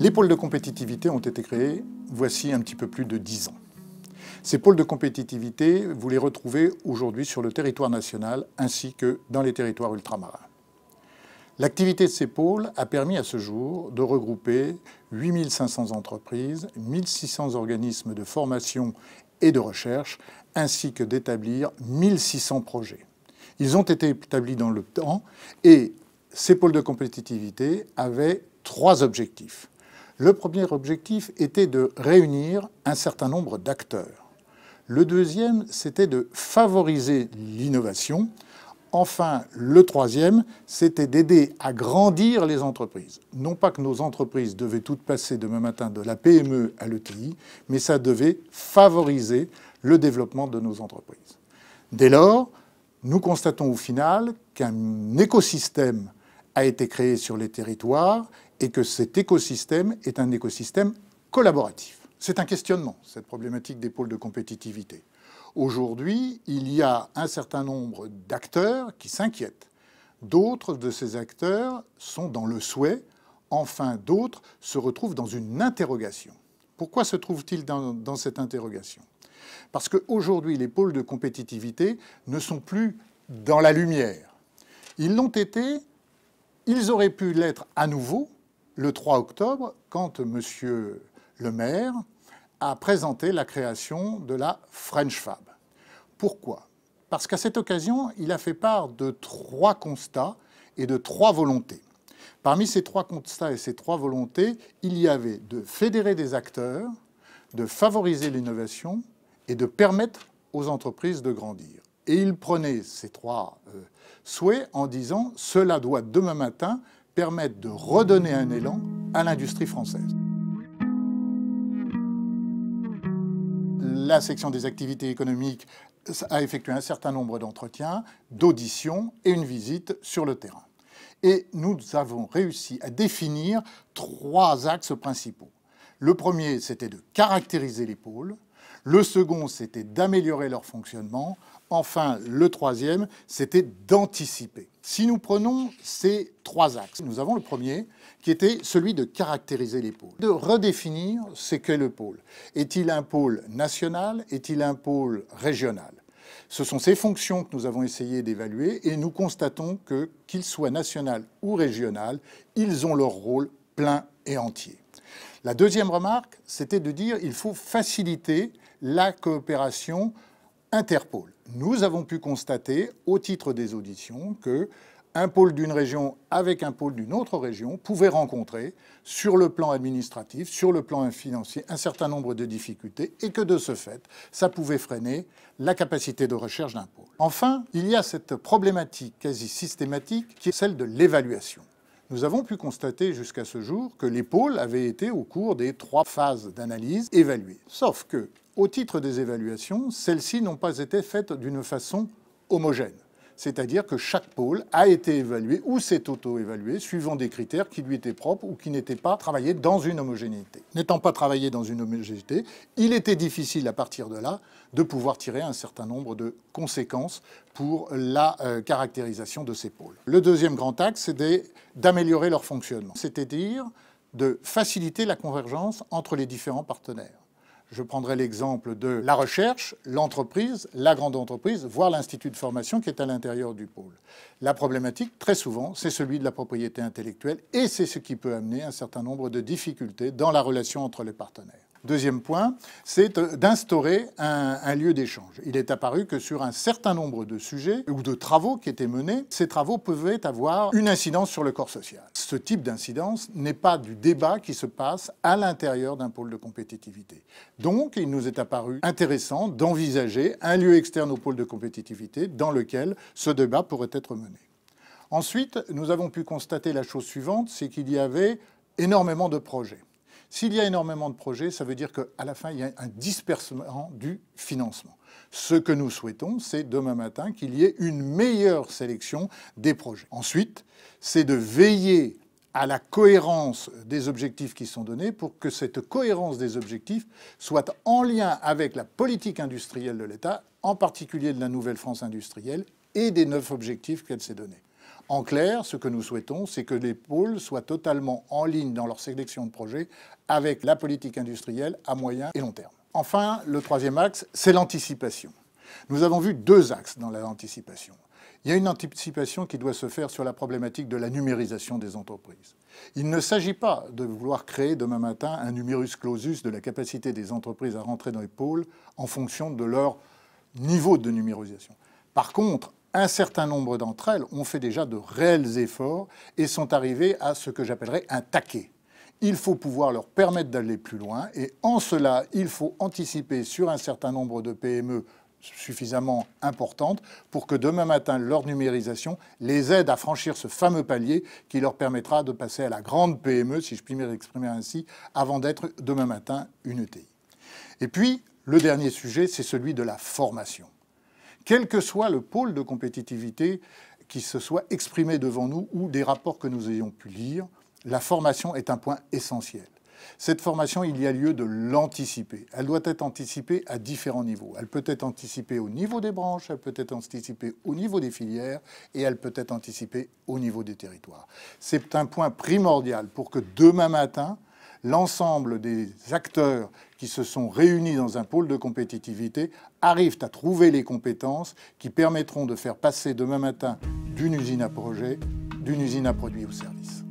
Les pôles de compétitivité ont été créés voici un petit peu plus de 10 ans. Ces pôles de compétitivité, vous les retrouvez aujourd'hui sur le territoire national ainsi que dans les territoires ultramarins. L'activité de ces pôles a permis à ce jour de regrouper 8500 entreprises, 1600 organismes de formation et de recherche, ainsi que d'établir 1600 projets. Ils ont été établis dans le temps et ces pôles de compétitivité avaient trois objectifs. Le premier objectif était de réunir un certain nombre d'acteurs. Le deuxième, c'était de favoriser l'innovation. Enfin, le troisième, c'était d'aider à grandir les entreprises. Non pas que nos entreprises devaient toutes passer demain matin de la PME à l'ETI, mais ça devait favoriser le développement de nos entreprises. Dès lors, nous constatons au final qu'un écosystème a été créé sur les territoires et que cet écosystème est un écosystème collaboratif. C'est un questionnement, cette problématique des pôles de compétitivité. Aujourd'hui, il y a un certain nombre d'acteurs qui s'inquiètent. D'autres de ces acteurs sont dans le souhait, enfin d'autres se retrouvent dans une interrogation. Pourquoi se trouvent-ils dans, dans cette interrogation Parce qu'aujourd'hui, les pôles de compétitivité ne sont plus dans la lumière. Ils l'ont été, ils auraient pu l'être à nouveau, le 3 octobre, quand M. le maire a présenté la création de la French Fab. Pourquoi Parce qu'à cette occasion, il a fait part de trois constats et de trois volontés. Parmi ces trois constats et ces trois volontés, il y avait de fédérer des acteurs, de favoriser l'innovation et de permettre aux entreprises de grandir. Et il prenait ces trois euh, souhaits en disant cela doit demain matin permettent de redonner un élan à l'industrie française. La section des activités économiques a effectué un certain nombre d'entretiens, d'auditions et une visite sur le terrain. Et nous avons réussi à définir trois axes principaux. Le premier, c'était de caractériser les pôles. Le second, c'était d'améliorer leur fonctionnement. Enfin, le troisième, c'était d'anticiper. Si nous prenons ces trois axes, nous avons le premier qui était celui de caractériser les pôles, de redéfinir ce qu'est le pôle. Est-il un pôle national Est-il un pôle régional ce sont ces fonctions que nous avons essayé d'évaluer et nous constatons que, qu'ils soient national ou régional, ils ont leur rôle plein et entier. La deuxième remarque, c'était de dire qu'il faut faciliter la coopération Interpôle. Nous avons pu constater, au titre des auditions, que un pôle d'une région avec un pôle d'une autre région pouvait rencontrer, sur le plan administratif, sur le plan financier, un certain nombre de difficultés et que de ce fait, ça pouvait freiner la capacité de recherche d'un pôle. Enfin, il y a cette problématique quasi systématique qui est celle de l'évaluation. Nous avons pu constater jusqu'à ce jour que les pôles avaient été, au cours des trois phases d'analyse, évalués. Sauf que au titre des évaluations, celles-ci n'ont pas été faites d'une façon homogène. C'est-à-dire que chaque pôle a été évalué ou s'est auto-évalué suivant des critères qui lui étaient propres ou qui n'étaient pas travaillés dans une homogénéité. N'étant pas travaillé dans une homogénéité, il était difficile à partir de là de pouvoir tirer un certain nombre de conséquences pour la euh, caractérisation de ces pôles. Le deuxième grand axe, c'était d'améliorer leur fonctionnement, c'est-à-dire de faciliter la convergence entre les différents partenaires. Je prendrai l'exemple de la recherche, l'entreprise, la grande entreprise, voire l'institut de formation qui est à l'intérieur du pôle. La problématique, très souvent, c'est celui de la propriété intellectuelle et c'est ce qui peut amener un certain nombre de difficultés dans la relation entre les partenaires. Deuxième point, c'est euh, d'instaurer un, lieu d'échange. Il est apparu que sur un certain nombre de sujets ou de travaux qui étaient menés, ces travaux pouvaient avoir une incidence sur le corps social. Ce type d'incidence n'est pas du débat qui se passe à l'intérieur d'un pôle de compétitivité. Donc, il nous est apparu intéressant d'envisager un lieu externe au pôle de compétitivité dans lequel ce débat pourrait être mené. Ensuite, nous avons pu constater la chose suivante, c'est qu'il y avait énormément de projets. S'il y a énormément de projets, ça veut dire qu'à la fin, il y a un dispersement du financement. Ce que nous souhaitons, c'est demain matin qu'il y ait une meilleure sélection des projets. Ensuite, c'est de veiller à la cohérence des objectifs qui sont donnés pour que cette cohérence des objectifs soit en lien avec la politique industrielle de l'État, en particulier de la Nouvelle France industrielle et des neuf objectifs qu'elle s'est donnés. En clair, ce que nous souhaitons, c'est que les pôles soient totalement en ligne dans leur sélection de projets avec la politique industrielle à moyen et long terme. Enfin, le troisième axe, c'est l'anticipation. Nous avons vu deux axes dans l'anticipation. Il y a une anticipation qui doit se faire sur la problématique de la numérisation des entreprises. Il ne s'agit pas de vouloir créer demain matin un numerus clausus de la capacité des entreprises à rentrer dans les pôles en fonction de leur niveau de numérisation. Par contre, un certain nombre d'entre elles ont fait déjà de réels efforts et sont arrivées à ce que j'appellerais un taquet. Il faut pouvoir leur permettre d'aller plus loin et en cela, il faut anticiper sur un certain nombre de PME suffisamment importantes pour que demain matin, leur numérisation les aide à franchir ce fameux palier qui leur permettra de passer à la grande PME, si je puis m'exprimer ainsi, avant d'être demain matin une ETI. Et puis, le dernier sujet, c'est celui de la formation quel que soit le pôle de compétitivité qui se soit exprimé devant nous ou des rapports que nous ayons pu lire, la formation est un point essentiel. Cette formation, il y a lieu de l'anticiper. Elle doit être anticipée à différents niveaux. Elle peut être anticipée au niveau des branches, elle peut être anticipée au niveau des filières et elle peut être anticipée au niveau des territoires. C'est un point primordial pour que demain matin, l'ensemble des acteurs qui se sont réunis dans un pôle de compétitivité arrivent à trouver les compétences qui permettront de faire passer demain matin d'une usine à projet, d'une usine à produit ou service.